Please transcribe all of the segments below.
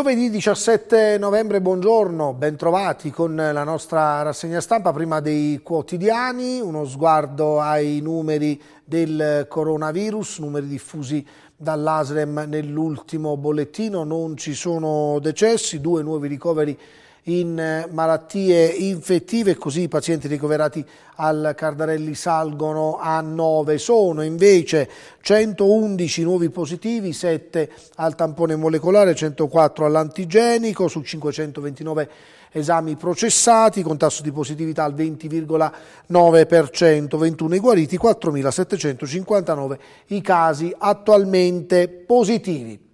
Giovedì 17 novembre, buongiorno, bentrovati con la nostra rassegna stampa, prima dei quotidiani, uno sguardo ai numeri del coronavirus, numeri diffusi dall'ASREM nell'ultimo bollettino, non ci sono decessi, due nuovi ricoveri in eh, malattie infettive, così i pazienti ricoverati al Cardarelli salgono a 9. Sono invece 111 nuovi positivi, 7 al tampone molecolare, 104 all'antigenico su 529 esami processati con tasso di positività al 20,9%, 21 i guariti, 4.759 i casi attualmente positivi.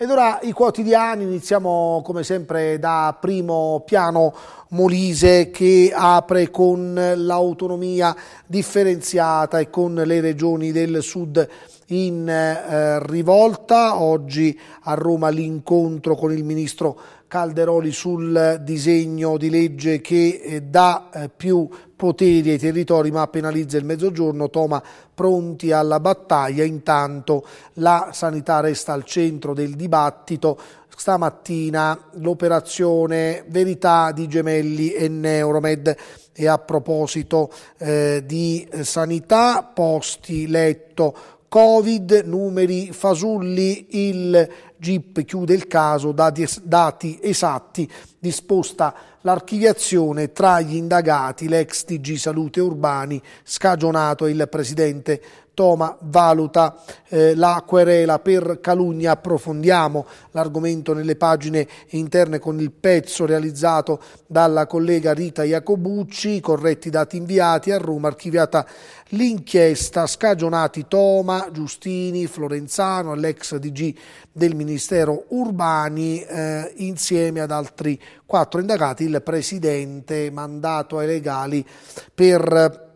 Ed ora i quotidiani, iniziamo come sempre da primo piano Molise che apre con l'autonomia differenziata e con le regioni del sud in eh, rivolta. Oggi a Roma l'incontro con il ministro Calderoli sul disegno di legge che eh, dà eh, più poteri ai territori ma penalizza il mezzogiorno, Toma pronti alla battaglia, intanto la sanità resta al centro del dibattito, stamattina l'operazione Verità di Gemelli e Neuromed e a proposito eh, di eh, sanità, posti, letto, Covid, numeri fasulli, il GIP chiude il caso, dati, dati esatti, disposta l'archiviazione tra gli indagati, l'ex TG Salute Urbani, scagionato il presidente Toma valuta eh, la querela per calunnia. Approfondiamo l'argomento nelle pagine interne con il pezzo realizzato dalla collega Rita Iacobucci, i corretti dati inviati a Roma, archiviata l'inchiesta, scagionati Toma, Giustini, Florenzano, l'ex DG del Ministero Urbani, eh, insieme ad altri quattro indagati, il Presidente mandato ai legali per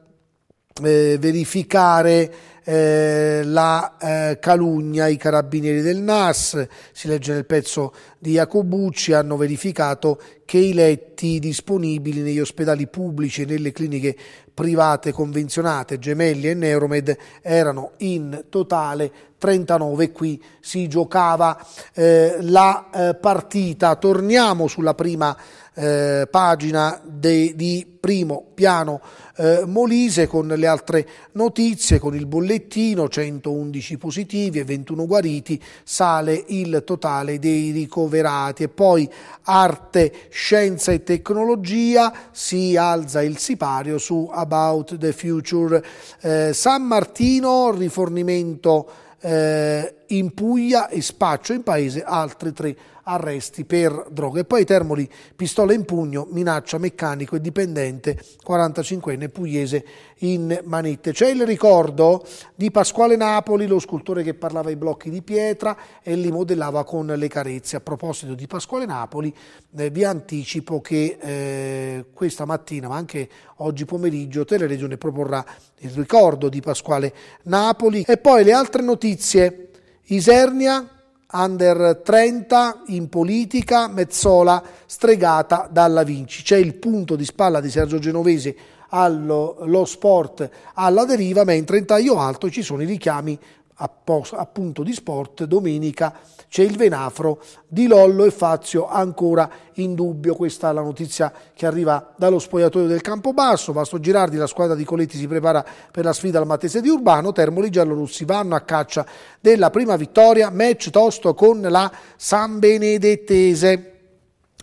eh, verificare eh, la eh, calunnia, i carabinieri del NAS, si legge nel pezzo di Jacobucci, hanno verificato che i letti disponibili negli ospedali pubblici e nelle cliniche private convenzionate, Gemelli e Neuromed, erano in totale 39. e Qui si giocava eh, la eh, partita. Torniamo sulla prima eh, pagina de, di primo piano eh, Molise con le altre notizie, con il bollettino 111 positivi e 21 guariti, sale il totale dei ricoverati e poi arte, scienza e tecnologia si alza il sipario su About the Future. Eh, San Martino, rifornimento eh, in Puglia e spaccio in paese altri tre arresti per droga. E poi Termoli, pistola in pugno, minaccia meccanico e dipendente, 45enne pugliese in manette. C'è il ricordo di Pasquale Napoli, lo scultore che parlava i blocchi di pietra e li modellava con le carezze. A proposito di Pasquale Napoli, eh, vi anticipo che eh, questa mattina, ma anche oggi pomeriggio, Teleregione proporrà il ricordo di Pasquale Napoli. E poi le altre notizie. Isernia under 30 in politica, Mezzola stregata dalla Vinci. C'è il punto di spalla di Sergio Genovese allo sport alla deriva, mentre in taglio alto ci sono i richiami appunto di sport, domenica c'è il Venafro di Lollo e Fazio ancora in dubbio, questa è la notizia che arriva dallo spogliatoio del Campobasso, Vasto Girardi, la squadra di Coletti si prepara per la sfida al Matese di Urbano, Termoli Giallorussi vanno a caccia della prima vittoria, match tosto con la San Benedettese.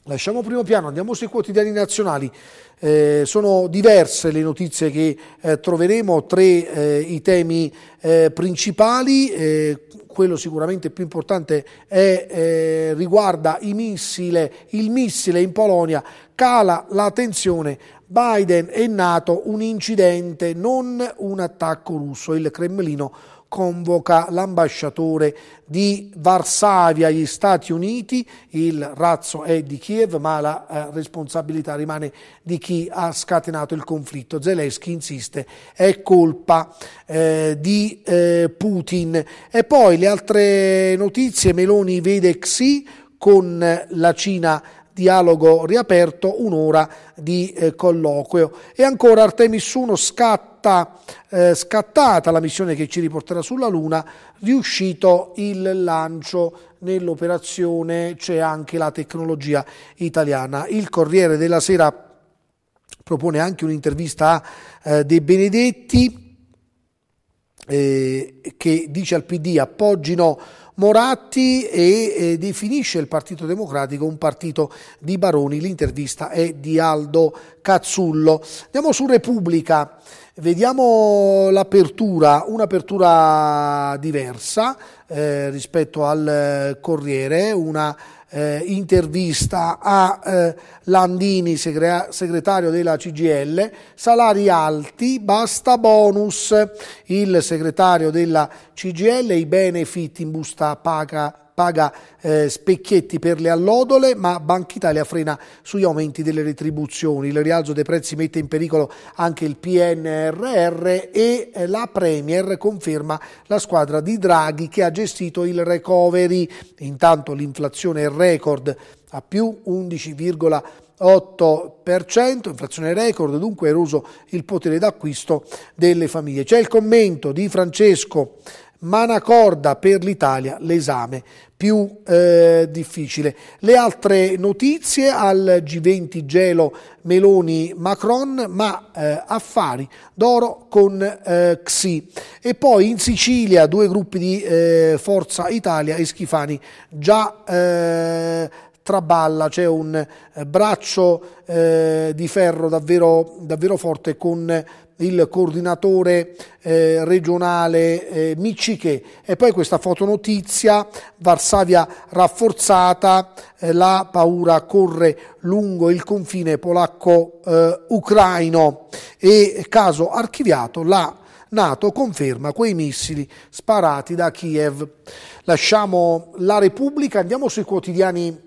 Lasciamo primo piano, andiamo sui quotidiani nazionali. Eh, sono diverse le notizie che eh, troveremo, tre eh, i temi eh, principali. Eh, quello sicuramente più importante è, eh, riguarda missile, il missile in Polonia. Cala la tensione. Biden è nato un incidente, non un attacco russo. Il Cremlino convoca l'ambasciatore di Varsavia agli Stati Uniti, il razzo è di Kiev ma la eh, responsabilità rimane di chi ha scatenato il conflitto. Zelensky insiste, è colpa eh, di eh, Putin. E poi le altre notizie, Meloni vede Xi con la Cina dialogo riaperto, un'ora di eh, colloquio. E ancora Artemis 1 scatta, eh, scattata la missione che ci riporterà sulla Luna, riuscito il lancio nell'operazione c'è anche la tecnologia italiana. Il Corriere della Sera propone anche un'intervista a eh, De Benedetti eh, che dice al PD appoggino Moratti e eh, definisce il Partito Democratico un partito di baroni. L'intervista è di Aldo Cazzullo. Andiamo su Repubblica. Vediamo l'apertura, un'apertura diversa eh, rispetto al eh, Corriere, una eh, intervista a eh, Landini, segre- segretario della CGL, salari alti, basta bonus. Il segretario della CGL, i benefit in busta paga paga eh, specchietti per le allodole, ma Banca Italia frena sugli aumenti delle retribuzioni. Il rialzo dei prezzi mette in pericolo anche il PNRR e eh, la Premier conferma la squadra di Draghi che ha gestito il recovery. Intanto l'inflazione è record a più 11,1%. 8%, inflazione record, dunque eroso il potere d'acquisto delle famiglie. C'è il commento di Francesco Manacorda per l'Italia l'esame più eh, difficile. Le altre notizie al G20 Gelo Meloni Macron, ma eh, affari d'oro con eh, Xi. E poi in Sicilia due gruppi di eh, Forza Italia e Schifani già eh, traballa, c'è un braccio eh, di ferro davvero, davvero forte con il coordinatore eh, regionale eh, Micciche e poi questa fotonotizia Varsavia rafforzata eh, la paura corre lungo il confine polacco-ucraino eh, e caso archiviato la Nato conferma quei missili sparati da Kiev. Lasciamo la Repubblica, andiamo sui quotidiani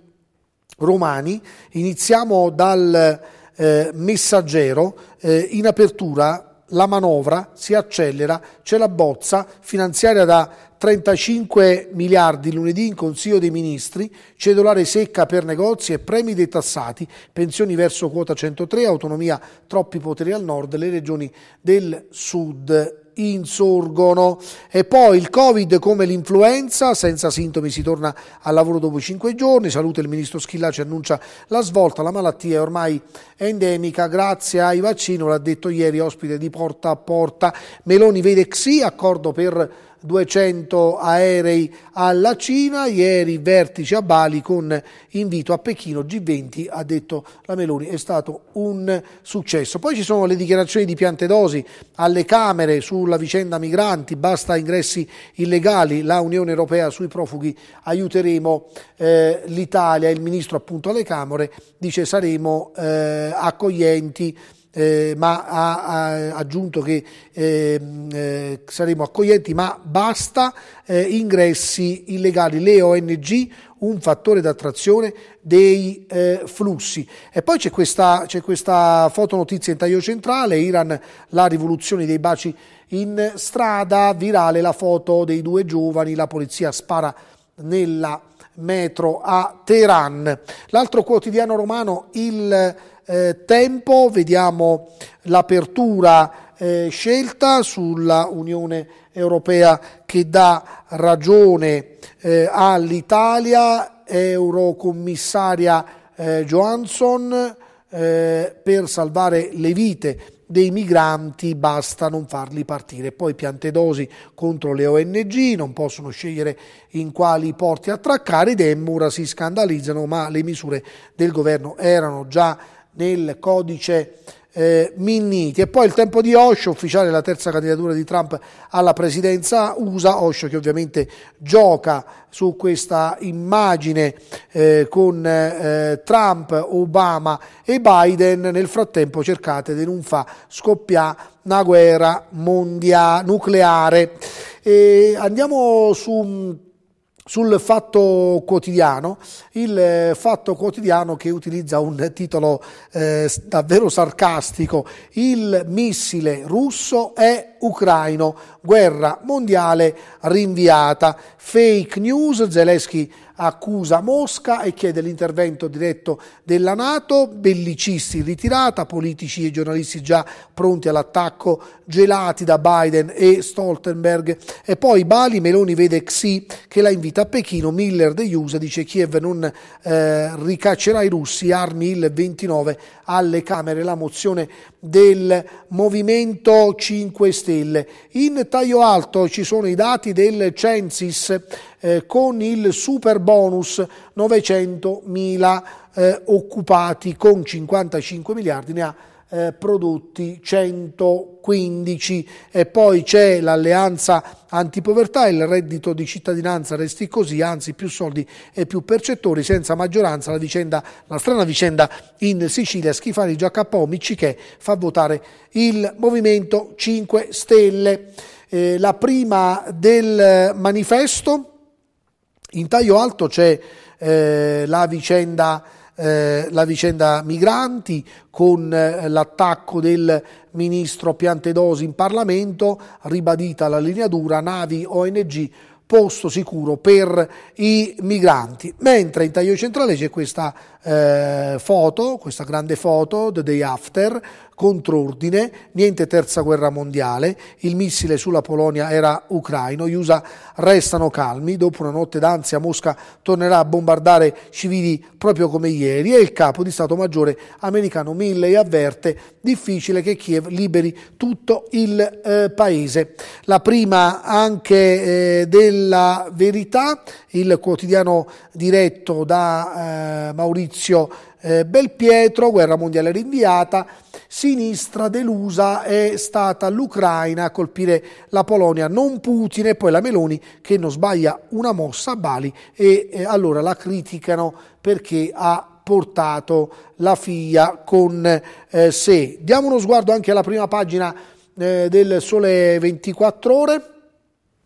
romani, iniziamo dal eh, messaggero, eh, in apertura la manovra si accelera, c'è la bozza finanziaria da 35 miliardi lunedì in Consiglio dei Ministri, cedolare secca per negozi e premi detassati, pensioni verso quota 103, autonomia troppi poteri al nord, le regioni del sud insorgono. E poi il Covid come l'influenza, senza sintomi si torna al lavoro dopo cinque giorni, salute il ministro Schillaci annuncia la svolta, la malattia è ormai endemica grazie ai vaccini, l'ha detto ieri ospite di Porta a Porta. Meloni vede Xi, accordo per 200 aerei alla Cina, ieri vertice a Bali con invito a Pechino G20, ha detto la Meloni, è stato un successo. Poi ci sono le dichiarazioni di piante dosi alle Camere sulla vicenda migranti, basta ingressi illegali, la Unione Europea sui profughi, aiuteremo eh, l'Italia, il Ministro appunto alle Camere dice saremo eh, accoglienti eh, ma ha, ha, aggiunto che ehm, eh, saremo accoglienti, ma basta eh, ingressi illegali, le ONG un fattore d'attrazione dei eh, flussi. E poi c'è questa, c'è questa fotonotizia in taglio centrale, Iran, la rivoluzione dei baci in strada, virale la foto dei due giovani, la polizia spara nella metro a Teheran. L'altro quotidiano romano, il eh, Tempo, vediamo l'apertura eh, scelta sulla Unione Europea che dà ragione eh, all'Italia, Eurocommissaria eh, Johansson eh, per salvare le vite dei migranti basta non farli partire. Poi piante dosi contro le ONG, non possono scegliere in quali porti attraccare, i Demmura si scandalizzano, ma le misure del governo erano già nel codice eh, minniti. E poi il tempo di Osho, ufficiale della terza candidatura di Trump alla presidenza USA, Osho che ovviamente gioca su questa immagine eh, con eh, Trump, Obama e Biden, nel frattempo cercate di non far scoppiare una guerra mondiale nucleare. E andiamo su mm, sul Fatto Quotidiano, il eh, Fatto Quotidiano che utilizza un titolo eh, davvero sarcastico, il missile russo è ucraino, guerra mondiale rinviata. Fake news, Zelensky accusa Mosca e chiede l'intervento diretto della Nato, bellicisti ritirata, politici e giornalisti già pronti all'attacco, gelati da Biden e Stoltenberg. E poi Bali, Meloni vede Xi che la invita a Pechino, Miller degli USA dice Kiev non eh, ricaccerà i russi, armi il 29 alle Camere, la mozione del Movimento 5 Stelle. In taglio alto ci sono i dati del Censis eh, con il super bonus 900.000 eh, occupati con 55 miliardi, ne ha eh, prodotti 115 e poi c'è l'alleanza antipovertà, il reddito di cittadinanza resti così, anzi più soldi e più percettori, senza maggioranza la, vicenda, la strana vicenda in Sicilia, Schifani, Giacappo, Miccichè fa votare il Movimento 5 Stelle. Eh, la prima del manifesto, in taglio alto c'è eh, la vicenda eh, la vicenda migranti, con eh, l'attacco del ministro Piantedosi in Parlamento, ribadita la linea dura, navi ONG posto sicuro per i migranti. Mentre in taglio centrale c'è questa eh, foto, questa grande foto, The Day After, controordine, niente terza guerra mondiale, il missile sulla Polonia era ucraino, gli USA restano calmi, dopo una notte d'ansia Mosca tornerà a bombardare civili proprio come ieri e il capo di Stato Maggiore americano Milley avverte difficile che Kiev liberi tutto il eh, paese. La prima anche eh, della verità, il quotidiano diretto da eh, Maurizio eh, Belpietro, guerra mondiale rinviata, sinistra delusa è stata l'Ucraina a colpire la Polonia, non Putin e poi la Meloni che non sbaglia una mossa a Bali e eh, allora la criticano perché ha portato la FIA con eh, sé. Diamo uno sguardo anche alla prima pagina eh, del Sole 24 Ore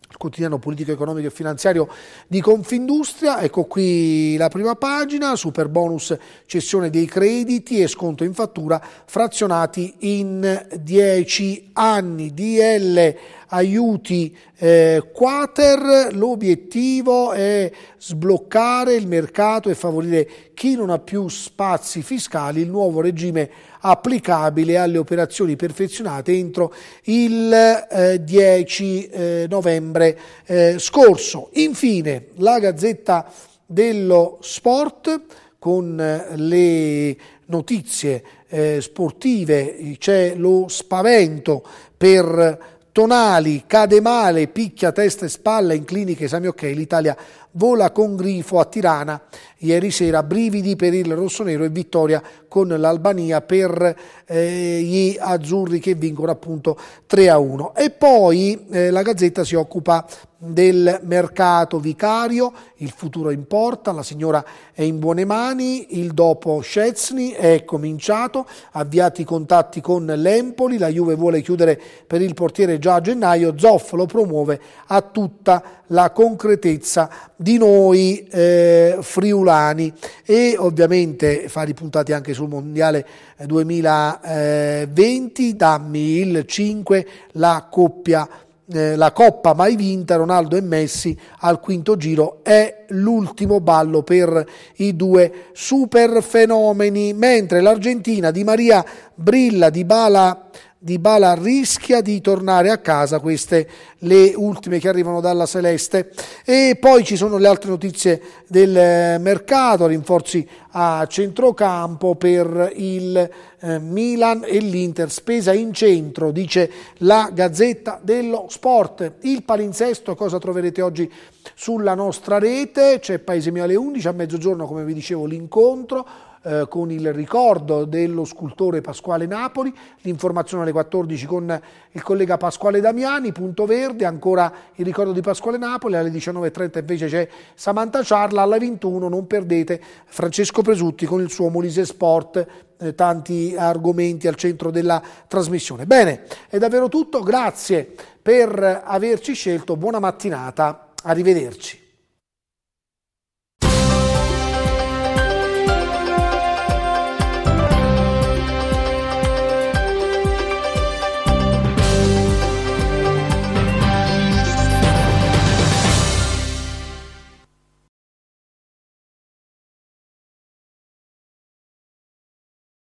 il quotidiano politico, economico e finanziario di Confindustria. Ecco qui la prima pagina, super bonus cessione dei crediti e sconto in fattura frazionati in 10 anni. DL aiuti eh, quater, l'obiettivo è sbloccare il mercato e favorire chi non ha più spazi fiscali, il nuovo regime applicabile alle operazioni perfezionate entro il eh, 10 eh, novembre eh, scorso. Infine, la Gazzetta dello Sport con eh, le notizie eh, sportive, c'è lo spavento per Tonali cade male, picchia testa e spalla in clinica esami ok, l'Italia vola con grifo a Tirana ieri sera, brividi per il rossonero e vittoria con l'Albania per eh, gli azzurri che vincono appunto 3 a 1. E poi eh, la Gazzetta si occupa del mercato vicario, il futuro importa, la signora è in buone mani, il dopo Scezni è cominciato, avviati i contatti con l'Empoli, la Juve vuole chiudere per il portiere già a gennaio, Zoff lo promuove a tutta la concretezza di noi eh, friulani. Cavani e ovviamente fare i puntati anche sul Mondiale 2020, eh, dammi il 5, la coppia eh, la coppa mai vinta, Ronaldo e Messi al quinto giro è l'ultimo ballo per i due super fenomeni, mentre l'Argentina di Maria brilla di bala di Bala rischia di tornare a casa, queste le ultime che arrivano dalla Celeste. E poi ci sono le altre notizie del eh, mercato, rinforzi a centrocampo per il eh, Milan e l'Inter, spesa in centro, dice la Gazzetta dello Sport. Il palinsesto, cosa troverete oggi sulla nostra rete? C'è Paese Mio alle 11, a mezzogiorno come vi dicevo l'incontro eh, con il ricordo dello scultore Pasquale Napoli, l'informazione alle 14 con il collega Pasquale Damiani, punto verde, ancora il ricordo di Pasquale Napoli, alle 19.30 invece c'è Samantha Ciarla, alle 21 non perdete Francesco Presutti con il suo Molise Sport eh, tanti argomenti al centro della trasmissione. Bene, è davvero tutto, grazie per averci scelto, buona mattinata, arrivederci.